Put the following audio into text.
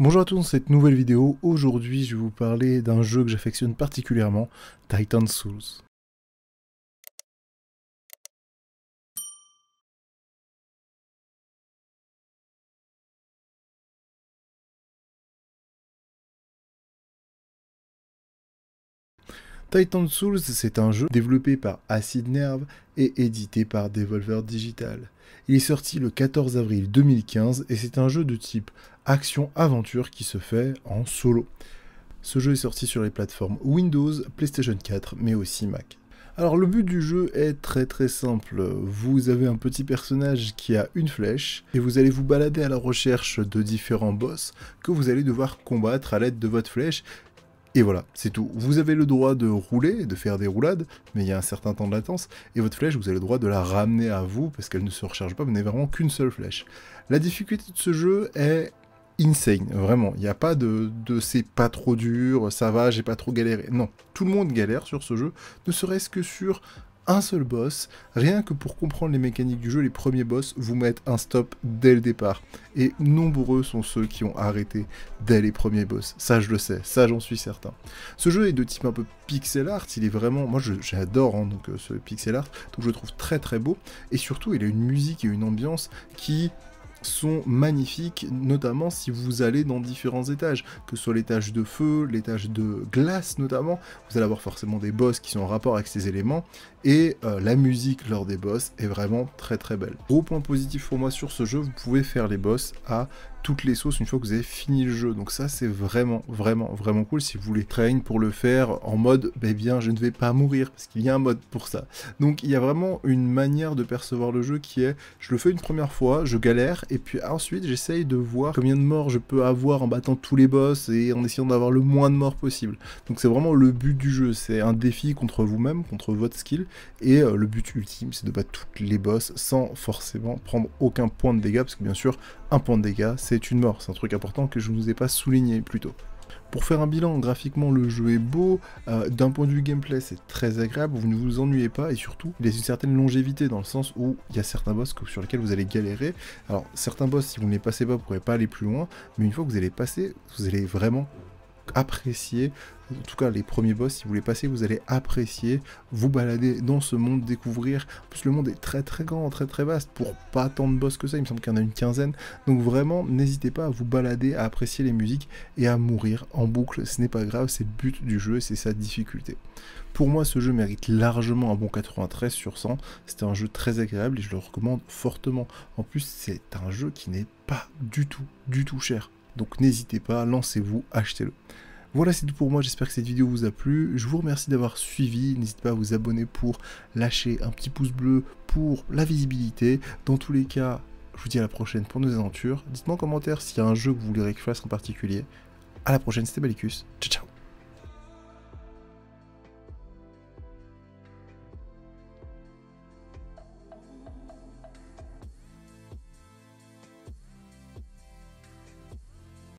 Bonjour à tous dans cette nouvelle vidéo, aujourd'hui je vais vous parler d'un jeu que j'affectionne particulièrement, Titan Souls. Titan Souls, c'est un jeu développé par Acid Nerve et édité par Devolver Digital. Il est sorti le 14 avril 2015 et c'est un jeu de type action-aventure qui se fait en solo. Ce jeu est sorti sur les plateformes Windows, PlayStation 4 mais aussi Mac. Alors le but du jeu est très très simple. Vous avez un petit personnage qui a une flèche et vous allez vous balader à la recherche de différents boss que vous allez devoir combattre à l'aide de votre flèche et voilà, c'est tout. Vous avez le droit de rouler, de faire des roulades, mais il y a un certain temps de latence, et votre flèche, vous avez le droit de la ramener à vous, parce qu'elle ne se recharge pas, vous n'avez vraiment qu'une seule flèche. La difficulté de ce jeu est insane, vraiment. Il n'y a pas de, c'est pas trop dur, ça va, j'ai pas trop galéré. Non, tout le monde galère sur ce jeu, ne serait-ce que sur un seul boss, rien que pour comprendre les mécaniques du jeu, les premiers boss vous mettent un stop dès le départ. Et nombreux sont ceux qui ont arrêté dès les premiers boss. Ça, je le sais, ça, j'en suis certain. Ce jeu est de type un peu pixel art, il est vraiment. Moi, j'adore hein, euh, ce pixel art, donc je trouve très très beau. Et surtout, il a une musique et une ambiance qui sont magnifiques, notamment si vous allez dans différents étages, que ce soit l'étage de feu, l'étage de glace notamment, vous allez avoir forcément des boss qui sont en rapport avec ces éléments, et euh, la musique lors des boss est vraiment très très belle. Gros point positif pour moi sur ce jeu, vous pouvez faire les boss à toutes les sauces une fois que vous avez fini le jeu. Donc ça, c'est vraiment, vraiment, vraiment cool si vous les train pour le faire en mode, bah, bien, je ne vais pas mourir, parce qu'il y a un mode pour ça. Donc il y a vraiment une manière de percevoir le jeu qui est, je le fais une première fois, je galère, et puis ensuite j'essaye de voir combien de morts je peux avoir en battant tous les boss et en essayant d'avoir le moins de morts possible. Donc c'est vraiment le but du jeu, c'est un défi contre vous-même, contre votre skill, et euh, le but ultime, c'est de battre tous les boss sans forcément prendre aucun point de dégâts, parce que bien sûr, un point de dégâts, c'est une mort. C'est un truc important que je ne vous ai pas souligné plus tôt. Pour faire un bilan, graphiquement le jeu est beau, euh, d'un point de vue gameplay c'est très agréable, vous ne vous ennuyez pas et surtout il y a une certaine longévité dans le sens où il y a certains boss sur lesquels vous allez galérer. Alors certains boss si vous ne les passez pas vous ne pourrez pas aller plus loin, mais une fois que vous allez passer, vous allez vraiment apprécier, en tout cas les premiers boss, si vous les passez, vous allez apprécier, vous balader dans ce monde, découvrir. En plus, le monde est très très grand, très très vaste, pour pas tant de boss que ça, il me semble qu'il y en a une quinzaine. Donc vraiment, n'hésitez pas à vous balader, à apprécier les musiques et à mourir en boucle. Ce n'est pas grave, c'est le but du jeu c'est sa difficulté. Pour moi, ce jeu mérite largement un bon 93 sur 100. C'était un jeu très agréable et je le recommande fortement. En plus, c'est un jeu qui n'est pas du tout, du tout cher. Donc n'hésitez pas, lancez-vous, achetez-le. Voilà, c'est tout pour moi. J'espère que cette vidéo vous a plu. Je vous remercie d'avoir suivi. N'hésitez pas à vous abonner pour lâcher un petit pouce bleu pour la visibilité. Dans tous les cas, je vous dis à la prochaine pour nos aventures. Dites-moi en commentaire s'il y a un jeu que vous voulez que je fasse en particulier. À la prochaine, c'était Balicus. Ciao, ciao.